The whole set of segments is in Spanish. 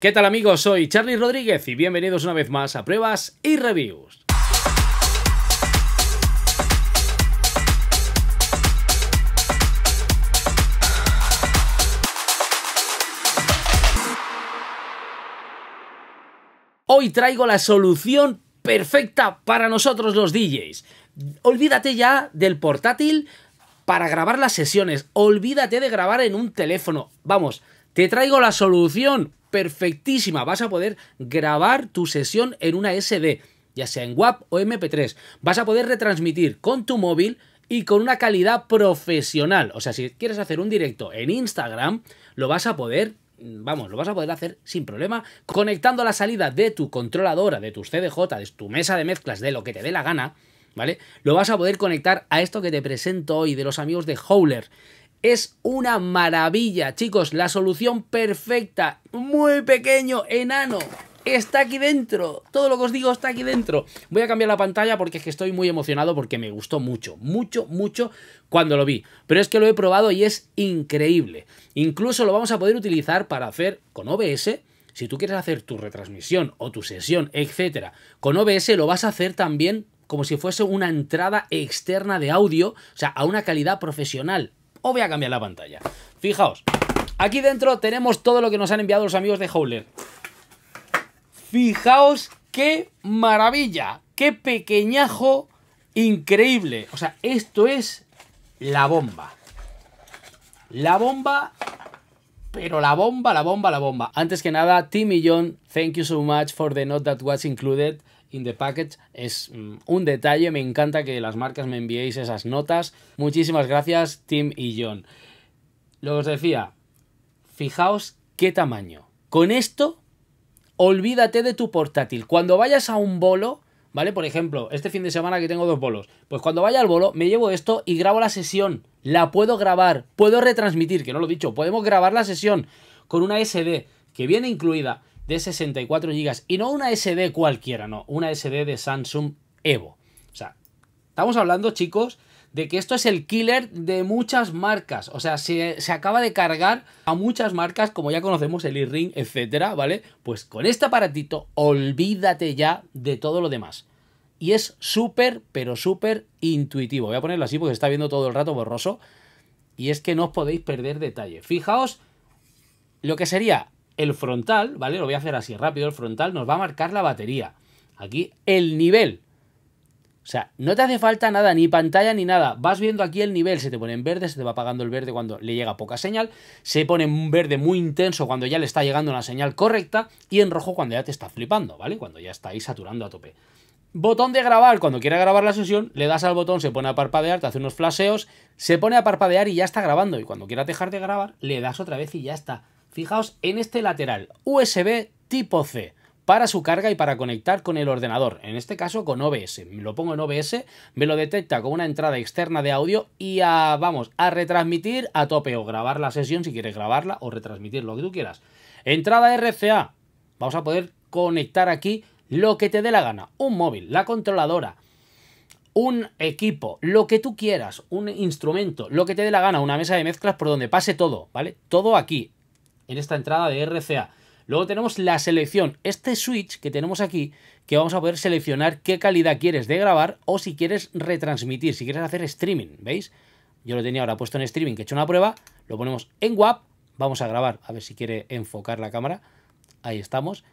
¿Qué tal amigos? Soy Charly Rodríguez y bienvenidos una vez más a Pruebas y Reviews. Hoy traigo la solución perfecta para nosotros los DJs. Olvídate ya del portátil para grabar las sesiones. Olvídate de grabar en un teléfono. Vamos, te traigo la solución perfectísima. Vas a poder grabar tu sesión en una SD, ya sea en WAP o MP3. Vas a poder retransmitir con tu móvil y con una calidad profesional. O sea, si quieres hacer un directo en Instagram, lo vas a poder vamos, lo vas a poder hacer sin problema, conectando la salida de tu controladora, de tus CDJ, de tu mesa de mezclas, de lo que te dé la gana, ¿vale? Lo vas a poder conectar a esto que te presento hoy de los amigos de Howler. Es una maravilla, chicos, la solución perfecta. Muy pequeño, enano. Está aquí dentro. Todo lo que os digo está aquí dentro. Voy a cambiar la pantalla porque es que estoy muy emocionado porque me gustó mucho, mucho, mucho cuando lo vi. Pero es que lo he probado y es increíble. Incluso lo vamos a poder utilizar para hacer con OBS si tú quieres hacer tu retransmisión o tu sesión, etcétera, con OBS lo vas a hacer también como si fuese una entrada externa de audio, o sea, a una calidad profesional. O voy a cambiar la pantalla. Fijaos, aquí dentro tenemos todo lo que nos han enviado los amigos de Howler. Fijaos qué maravilla, qué pequeñajo increíble. O sea, esto es la bomba. La bomba pero la bomba, la bomba, la bomba. Antes que nada, Timmy y John, thank you so much for the note that was included in the package es mm, un detalle. Me encanta que las marcas me enviéis esas notas. Muchísimas gracias, Tim y John. Lo que os decía, fijaos qué tamaño. Con esto, olvídate de tu portátil. Cuando vayas a un bolo, ¿vale? Por ejemplo, este fin de semana que tengo dos bolos, pues cuando vaya al bolo me llevo esto y grabo la sesión. La puedo grabar, puedo retransmitir, que no lo he dicho, podemos grabar la sesión con una SD que viene incluida de 64 GB. Y no una SD cualquiera, no, una SD de Samsung Evo. O sea, estamos hablando, chicos, de que esto es el killer de muchas marcas. O sea, se, acaba de cargar a muchas marcas, como ya conocemos el e-ring, etcétera, ¿vale? Pues con este aparatito, olvídate ya de todo lo demás. Y es súper, pero súper intuitivo. Voy a ponerlo así porque se está viendo todo el rato borroso. Y es que no os podéis perder detalle. Fijaos lo que sería el frontal, ¿vale? Lo voy a hacer así rápido. El frontal nos va a marcar la batería. Aquí el nivel. O sea, no te hace falta nada, ni pantalla ni nada. Vas viendo aquí el nivel, se te pone en verde, se te va apagando el verde cuando le llega poca señal, se pone en verde muy intenso cuando ya le está llegando la señal correcta y en rojo cuando ya te está flipando, ¿vale? Cuando ya ahí saturando a tope. Botón de grabar, cuando quiera grabar la sesión, le das al botón, se pone a parpadear, te hace unos flaseos, se pone a parpadear y ya está grabando. Y cuando quiera dejar de grabar, le das otra vez y ya está. Fijaos en este lateral, USB tipo C para su carga y para conectar con el ordenador, en este caso con OBS. Lo pongo en OBS, me lo detecta con una entrada externa de audio y vamos, a retransmitir a tope o grabar la sesión si quieres grabarla o retransmitir lo que tú quieras. Entrada RCA, vamos a poder conectar aquí lo que te dé la gana, un móvil, la controladora, un equipo, lo que tú quieras, un instrumento, lo que te dé la gana, una mesa de mezclas por donde pase todo, ¿vale? Todo aquí, en esta entrada de RCA. Luego tenemos la selección, este switch que tenemos aquí, que vamos a poder seleccionar qué calidad quieres de grabar o si quieres retransmitir, si quieres hacer streaming, ¿veis? Yo lo tenía ahora puesto en streaming, que he hecho una prueba, lo ponemos en WAP, vamos a grabar, a ver si quiere enfocar la cámara, ahí estamos,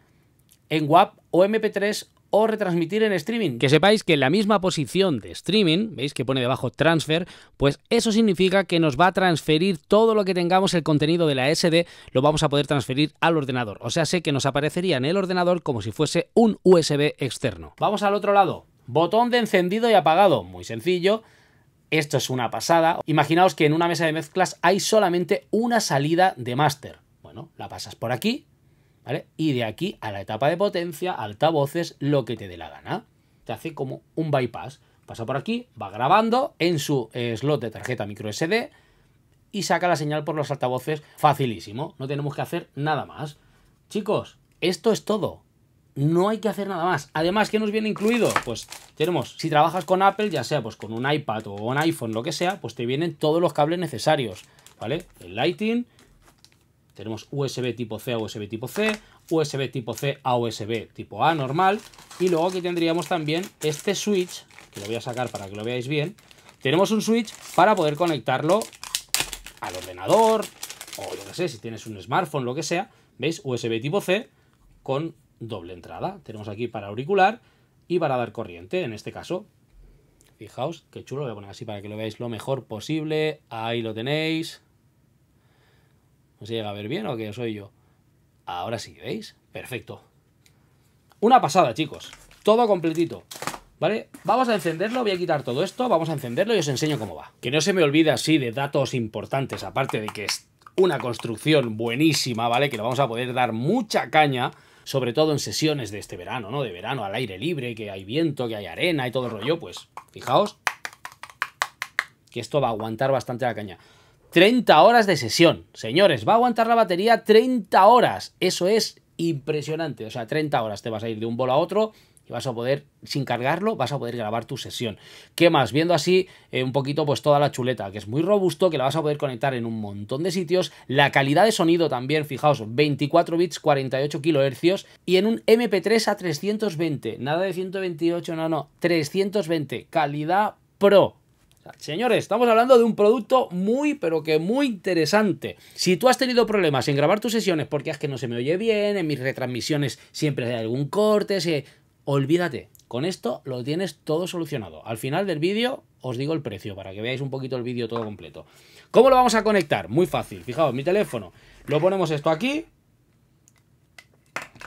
en WAP o MP3 o retransmitir en streaming. Que sepáis que en la misma posición de streaming, veis que pone debajo transfer, pues eso significa que nos va a transferir todo lo que tengamos el contenido de la SD, lo vamos a poder transferir al ordenador. O sea, sé que nos aparecería en el ordenador como si fuese un USB externo. Vamos al otro lado. Botón de encendido y apagado. Muy sencillo. Esto es una pasada. Imaginaos que en una mesa de mezclas hay solamente una salida de máster. Bueno, la pasas por aquí, y de aquí a la etapa de potencia, altavoces, lo que te dé la gana. Te hace como un bypass. Pasa por aquí, va grabando en su eh, slot de tarjeta micro SD y saca la señal por los altavoces facilísimo. No tenemos que hacer nada más. Chicos, esto es todo. No hay que hacer nada más. Además, ¿qué nos viene incluido? Pues tenemos, si trabajas con Apple, ya sea pues con un iPad o un iPhone, lo que sea, pues te vienen todos los cables necesarios, ¿vale? El Lighting, tenemos USB tipo C a USB tipo C, USB tipo C a USB tipo A normal. Y luego aquí tendríamos también este switch, que lo voy a sacar para que lo veáis bien. Tenemos un switch para poder conectarlo al ordenador, o yo que sé, si tienes un smartphone, lo que sea. ¿Veis? USB tipo C con doble entrada. Tenemos aquí para auricular y para dar corriente, en este caso. Fijaos, qué chulo, lo voy a poner así para que lo veáis lo mejor posible. Ahí lo tenéis. ¿No se llega a ver bien o qué soy yo? Ahora sí, ¿veis? Perfecto. Una pasada, chicos. Todo completito. ¿Vale? Vamos a encenderlo, voy a quitar todo esto, vamos a encenderlo y os enseño cómo va. Que no se me olvide así de datos importantes, aparte de que es una construcción buenísima, ¿vale? Que le vamos a poder dar mucha caña, sobre todo en sesiones de este verano, ¿no? De verano al aire libre, que hay viento, que hay arena y todo el rollo, pues fijaos que esto va a aguantar bastante la caña. 30 horas de sesión. Señores, va a aguantar la batería 30 horas. Eso es impresionante. O sea, 30 horas te vas a ir de un bolo a otro y vas a poder, sin cargarlo, vas a poder grabar tu sesión. ¿Qué más? Viendo así eh, un poquito pues toda la chuleta, que es muy robusto, que la vas a poder conectar en un montón de sitios. La calidad de sonido también, fijaos, 24 bits, 48 kHz y en un MP3 a 320, nada de 128, no, no, 320, calidad pro. Señores, estamos hablando de un producto muy, pero que muy interesante. Si tú has tenido problemas en grabar tus sesiones porque es que no se me oye bien, en mis retransmisiones siempre hay algún corte, se... olvídate. Con esto lo tienes todo solucionado. Al final del vídeo os digo el precio para que veáis un poquito el vídeo todo completo. ¿Cómo lo vamos a conectar? Muy fácil. Fijaos, mi teléfono. Lo ponemos esto aquí.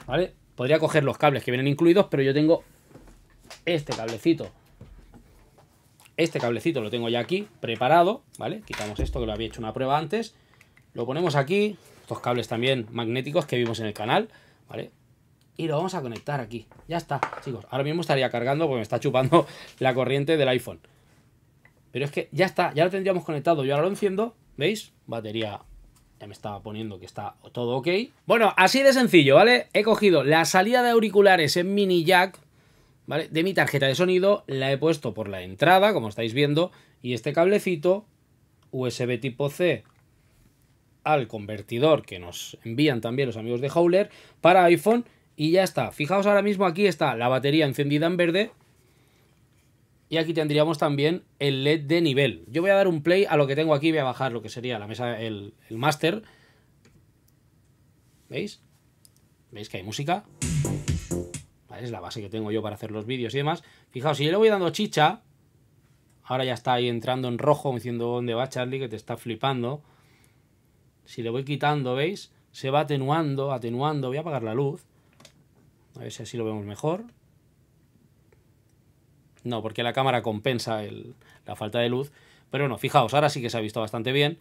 ¿Vale? Podría coger los cables que vienen incluidos, pero yo tengo este cablecito este cablecito lo tengo ya aquí preparado, ¿vale? Quitamos esto que lo había hecho una prueba antes. Lo ponemos aquí, estos cables también magnéticos que vimos en el canal, ¿vale? Y lo vamos a conectar aquí. Ya está, chicos. Ahora mismo estaría cargando porque me está chupando la corriente del iPhone. Pero es que ya está, ya lo tendríamos conectado. Yo ahora lo enciendo, ¿veis? Batería ya me estaba poniendo que está todo ok. Bueno, así de sencillo, ¿vale? He cogido la salida de auriculares en mini jack, de mi tarjeta de sonido la he puesto por la entrada, como estáis viendo, y este cablecito USB tipo C al convertidor que nos envían también los amigos de Howler para iPhone y ya está. Fijaos ahora mismo aquí está la batería encendida en verde y aquí tendríamos también el LED de nivel. Yo voy a dar un play a lo que tengo aquí, voy a bajar lo que sería la mesa, el, el master. ¿Veis? ¿Veis que hay música? Es la base que tengo yo para hacer los vídeos y demás. Fijaos, si yo le voy dando chicha, ahora ya está ahí entrando en rojo, diciendo dónde va Charlie, que te está flipando. Si le voy quitando, ¿veis? Se va atenuando, atenuando. Voy a apagar la luz. A ver si así lo vemos mejor. No, porque la cámara compensa el, la falta de luz. Pero bueno, fijaos, ahora sí que se ha visto bastante bien.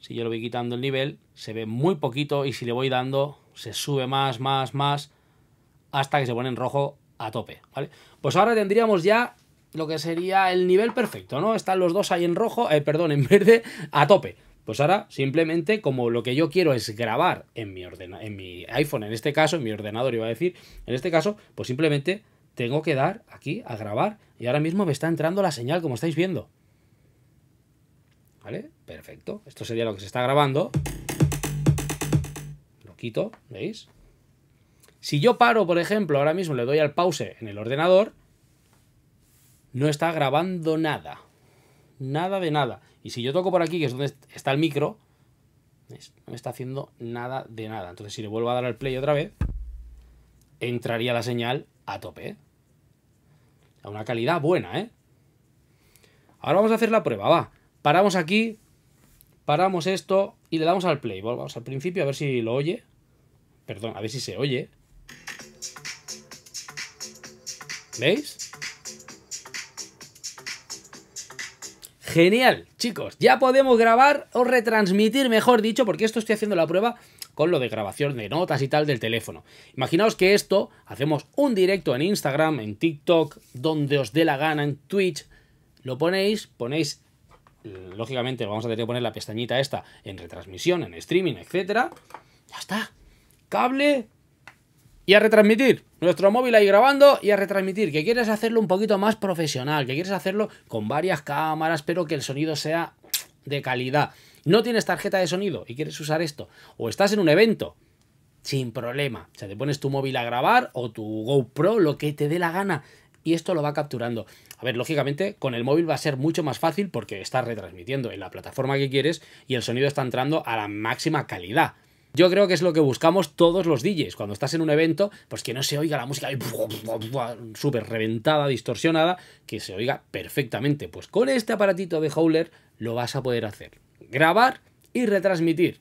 Si yo lo voy quitando el nivel, se ve muy poquito y si le voy dando, se sube más, más, más hasta que se pone en rojo a tope, ¿vale? Pues ahora tendríamos ya lo que sería el nivel perfecto, ¿no? Están los dos ahí en rojo, eh, perdón, en verde, a tope. Pues ahora simplemente como lo que yo quiero es grabar en mi, en mi iPhone, en este caso, en mi ordenador iba a decir, en este caso, pues simplemente tengo que dar aquí a grabar y ahora mismo me está entrando la señal como estáis viendo. ¿Vale? Perfecto. Esto sería lo que se está grabando. Lo quito, ¿veis? Si yo paro, por ejemplo, ahora mismo le doy al pause en el ordenador, no está grabando nada. Nada de nada. Y si yo toco por aquí, que es donde está el micro, no no está haciendo nada de nada. Entonces, si le vuelvo a dar al play otra vez, entraría la señal a tope. ¿eh? A una calidad buena, ¿eh? Ahora vamos a hacer la prueba, va. Paramos aquí, paramos esto y le damos al play. Volvamos al principio a ver si lo oye. Perdón, a ver si se oye. ¿Veis? Genial, chicos. Ya podemos grabar o retransmitir, mejor dicho, porque esto estoy haciendo la prueba con lo de grabación de notas y tal del teléfono. Imaginaos que esto hacemos un directo en Instagram, en TikTok, donde os dé la gana, en Twitch. Lo ponéis, ponéis, lógicamente vamos a tener que poner la pestañita esta en retransmisión, en streaming, etc. Ya está. Cable, y a retransmitir. Nuestro móvil ahí grabando y a retransmitir. Que quieres hacerlo un poquito más profesional, que quieres hacerlo con varias cámaras, pero que el sonido sea de calidad. No tienes tarjeta de sonido y quieres usar esto. O estás en un evento, sin problema. O sea, te pones tu móvil a grabar o tu GoPro, lo que te dé la gana. Y esto lo va capturando. A ver, lógicamente, con el móvil va a ser mucho más fácil porque estás retransmitiendo en la plataforma que quieres y el sonido está entrando a la máxima calidad. Yo creo que es lo que buscamos todos los DJs. Cuando estás en un evento, pues que no se oiga la música súper reventada, distorsionada, que se oiga perfectamente. Pues con este aparatito de Howler lo vas a poder hacer. Grabar y retransmitir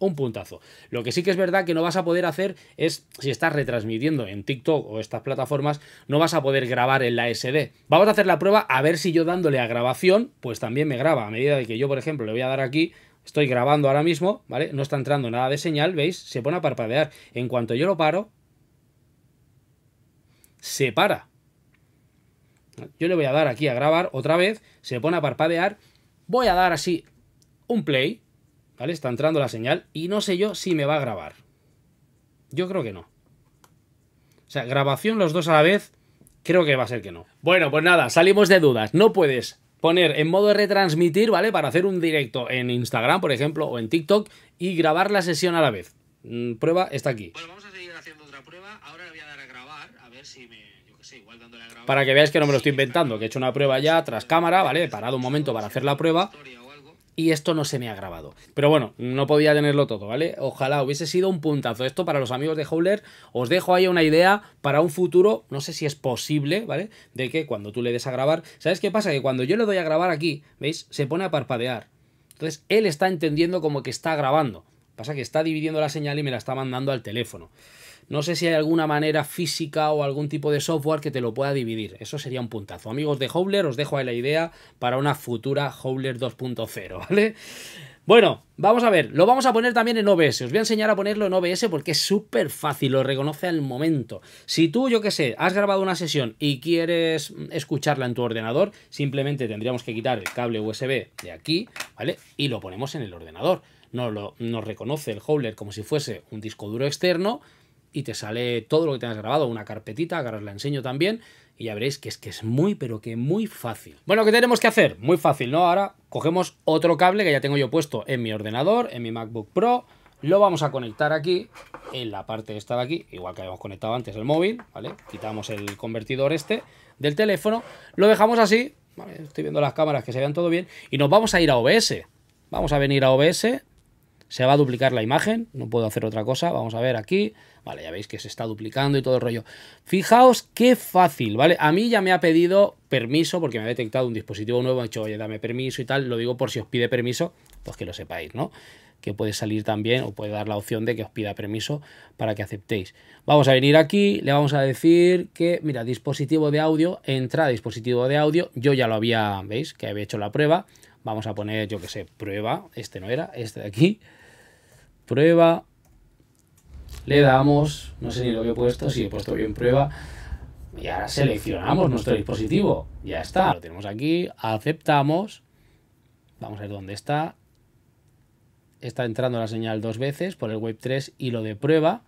un puntazo. Lo que sí que es verdad que no vas a poder hacer es, si estás retransmitiendo en TikTok o estas plataformas, no vas a poder grabar en la SD. Vamos a hacer la prueba a ver si yo dándole a grabación, pues también me graba. A medida de que yo, por ejemplo, le voy a dar aquí, Estoy grabando ahora mismo, ¿vale? No está entrando nada de señal, ¿veis? Se pone a parpadear. En cuanto yo lo paro, se para. Yo le voy a dar aquí a grabar otra vez, se pone a parpadear, voy a dar así un play, ¿vale? Está entrando la señal y no sé yo si me va a grabar. Yo creo que no. O sea, grabación los dos a la vez, creo que va a ser que no. Bueno, pues nada, salimos de dudas. No puedes poner en modo de retransmitir, ¿vale? Para hacer un directo en Instagram, por ejemplo, o en TikTok y grabar la sesión a la vez. Mm, prueba está aquí. Bueno, vamos a seguir haciendo otra prueba. Ahora le voy a dar a grabar, a ver si me. Yo qué sé, igual dándole a grabar. Para que veáis que no me lo estoy inventando, que he hecho una prueba ya tras cámara, ¿vale? He parado un momento para hacer la prueba y esto no se me ha grabado. Pero bueno, no podía tenerlo todo, ¿vale? Ojalá hubiese sido un puntazo esto para los amigos de Howler. Os dejo ahí una idea para un futuro, no sé si es posible, ¿vale? De que cuando tú le des a grabar, ¿sabes qué pasa? Que cuando yo le doy a grabar aquí, ¿veis? Se pone a parpadear. Entonces, él está entendiendo como que está grabando. Pasa que está dividiendo la señal y me la está mandando al teléfono. No sé si hay alguna manera física o algún tipo de software que te lo pueda dividir. Eso sería un puntazo. Amigos de Howler, os dejo ahí la idea para una futura Howler 2.0, ¿vale? Bueno, vamos a ver, lo vamos a poner también en OBS. Os voy a enseñar a ponerlo en OBS porque es súper fácil, lo reconoce al momento. Si tú, yo qué sé, has grabado una sesión y quieres escucharla en tu ordenador, simplemente tendríamos que quitar el cable USB de aquí, ¿vale? Y lo ponemos en el ordenador. no lo, nos reconoce el Howler como si fuese un disco duro externo y te sale todo lo que tengas grabado, una carpetita, ahora la enseño también, y ya veréis que es que es muy, pero que muy fácil. Bueno, ¿qué tenemos que hacer? Muy fácil, ¿no? Ahora cogemos otro cable que ya tengo yo puesto en mi ordenador, en mi MacBook Pro, lo vamos a conectar aquí, en la parte esta de aquí, igual que habíamos conectado antes el móvil, ¿vale? Quitamos el convertidor este del teléfono, lo dejamos así, ¿vale? estoy viendo las cámaras que se vean todo bien, y nos vamos a ir a OBS. Vamos a venir a OBS, se va a duplicar la imagen, no puedo hacer otra cosa, vamos a ver aquí, vale, ya veis que se está duplicando y todo el rollo. Fijaos qué fácil, ¿vale? A mí ya me ha pedido permiso porque me ha detectado un dispositivo nuevo, ha dicho, oye, dame permiso y tal, lo digo por si os pide permiso, pues que lo sepáis, ¿no? Que puede salir también o puede dar la opción de que os pida permiso para que aceptéis. Vamos a venir aquí, le vamos a decir que, mira, dispositivo de audio, entra dispositivo de audio, yo ya lo había, ¿veis? Que había hecho la prueba, Vamos a poner, yo que sé, prueba. Este no era, este de aquí. Prueba. Le damos, no sé ni lo que he puesto, si he puesto bien prueba. Y ahora seleccionamos nuestro dispositivo. Ya está, lo tenemos aquí, aceptamos. Vamos a ver dónde está. Está entrando la señal dos veces por el Web3 y lo de prueba.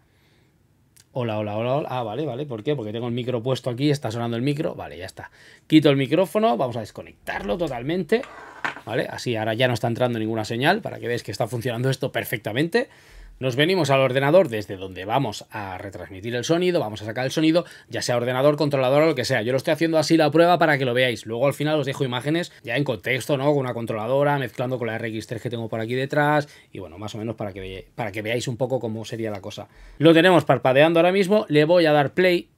Hola, hola, hola, hola. Ah, vale, vale. ¿Por qué? Porque tengo el micro puesto aquí, está sonando el micro. Vale, ya está. Quito el micrófono, vamos a desconectarlo totalmente. ¿Vale? Así ahora ya no está entrando ninguna señal para que veáis que está funcionando esto perfectamente. Nos venimos al ordenador desde donde vamos a retransmitir el sonido, vamos a sacar el sonido, ya sea ordenador, controlador o lo que sea. Yo lo estoy haciendo así la prueba para que lo veáis. Luego al final os dejo imágenes ya en contexto, ¿no? Con una controladora, mezclando con la RX3 que tengo por aquí detrás y bueno, más o menos para que, para que veáis un poco cómo sería la cosa. Lo tenemos parpadeando ahora mismo, le voy a dar play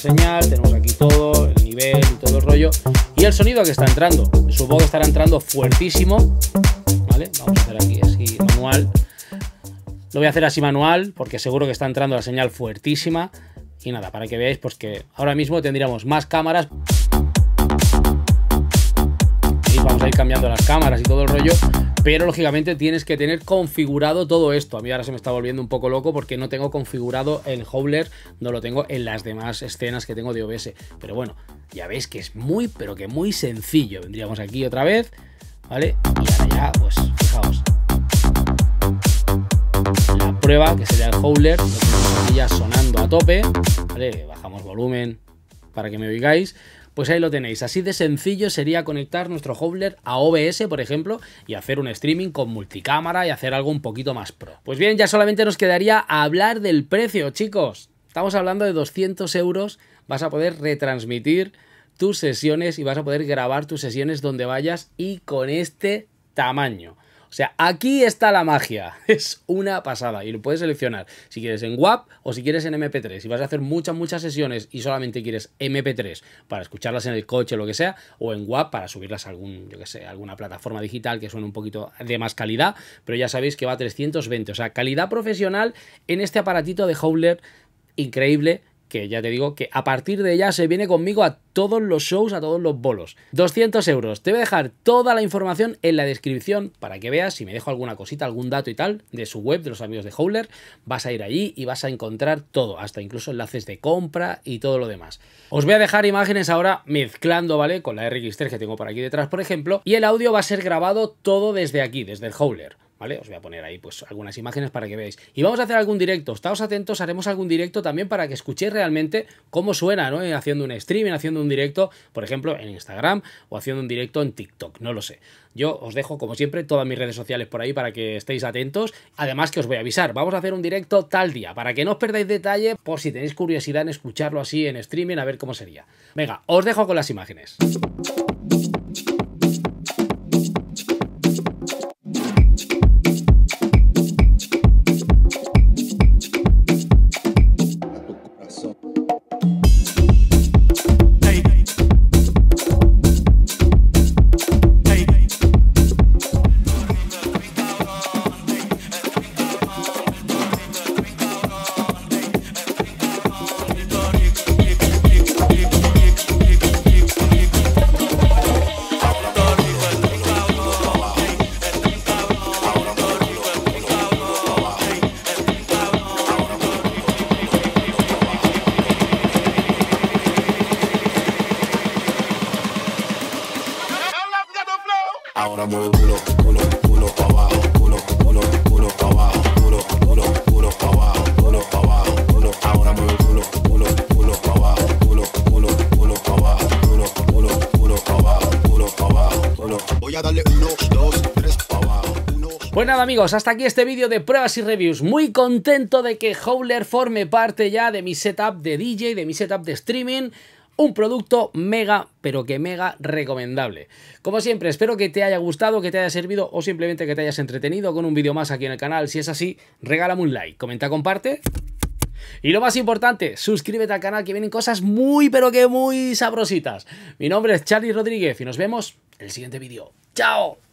señal, tenemos aquí todo, el nivel y todo el rollo. Y el sonido que está entrando. Supongo que estará entrando fuertísimo. ¿Vale? Vamos a hacer aquí así manual. Lo voy a hacer así manual porque seguro que está entrando la señal fuertísima. Y nada, para que veáis, pues que ahora mismo tendríamos más cámaras. Y vamos a ir cambiando las cámaras y todo el rollo. Pero lógicamente tienes que tener configurado todo esto. A mí ahora se me está volviendo un poco loco porque no tengo configurado el Howler, no lo tengo en las demás escenas que tengo de OBS. Pero bueno, ya veis que es muy, pero que muy sencillo. Vendríamos aquí otra vez, ¿vale? Y ahora ya, pues fijaos. La prueba, que sería el Howler, ya sonando a tope. ¿Vale? Bajamos volumen para que me oigáis. Pues ahí lo tenéis. Así de sencillo sería conectar nuestro hobler a OBS, por ejemplo, y hacer un streaming con multicámara y hacer algo un poquito más pro. Pues bien, ya solamente nos quedaría hablar del precio, chicos. Estamos hablando de 200 euros. Vas a poder retransmitir tus sesiones y vas a poder grabar tus sesiones donde vayas y con este tamaño. O sea, aquí está la magia. Es una pasada y lo puedes seleccionar si quieres en WAP o si quieres en MP3. Si vas a hacer muchas, muchas sesiones y solamente quieres MP3 para escucharlas en el coche o lo que sea, o en WAP para subirlas a algún, yo que sé, alguna plataforma digital que suene un poquito de más calidad, pero ya sabéis que va a 320. O sea, calidad profesional en este aparatito de Howler increíble que ya te digo que a partir de ya se viene conmigo a todos los shows, a todos los bolos. 200 euros. Te voy a dejar toda la información en la descripción para que veas si me dejo alguna cosita, algún dato y tal de su web, de los amigos de Howler. Vas a ir allí y vas a encontrar todo, hasta incluso enlaces de compra y todo lo demás. Os voy a dejar imágenes ahora mezclando, ¿vale? Con la RX3 que tengo por aquí detrás, por ejemplo. Y el audio va a ser grabado todo desde aquí, desde el Howler. ¿vale? Os voy a poner ahí pues algunas imágenes para que veáis. Y vamos a hacer algún directo, estáos atentos, haremos algún directo también para que escuchéis realmente cómo suena, ¿no? Eh, haciendo un streaming, haciendo un directo, por ejemplo, en Instagram o haciendo un directo en TikTok, no lo sé. Yo os dejo, como siempre, todas mis redes sociales por ahí para que estéis atentos. Además que os voy a avisar, vamos a hacer un directo tal día, para que no os perdáis detalle por si tenéis curiosidad en escucharlo así en streaming, a ver cómo sería. Venga, os dejo con las imágenes. So. Ahora mueve culo, culo, culo pa' abajo, culo, culo, culo pa' abajo, culo, culo, culo pa' abajo, culo pa' abajo, culo. Ahora mueve culo, culo, culo pa' abajo, culo, culo, culo pa' abajo, culo, culo, culo pa' abajo, culo pa' abajo, culo. Voy a darle uno, dos, tres pa' abajo. Pues nada amigos, hasta aquí este vídeo de pruebas y reviews. Muy contento de que Howler forme parte ya de mi setup de DJ, de mi setup de streaming un producto mega, pero que mega recomendable. Como siempre, espero que te haya gustado, que te haya servido o simplemente que te hayas entretenido con un vídeo más aquí en el canal. Si es así, regálame un like, comenta, comparte. Y lo más importante, suscríbete al canal que vienen cosas muy, pero que muy sabrositas. Mi nombre es Charlie Rodríguez y nos vemos en el siguiente vídeo. ¡Chao!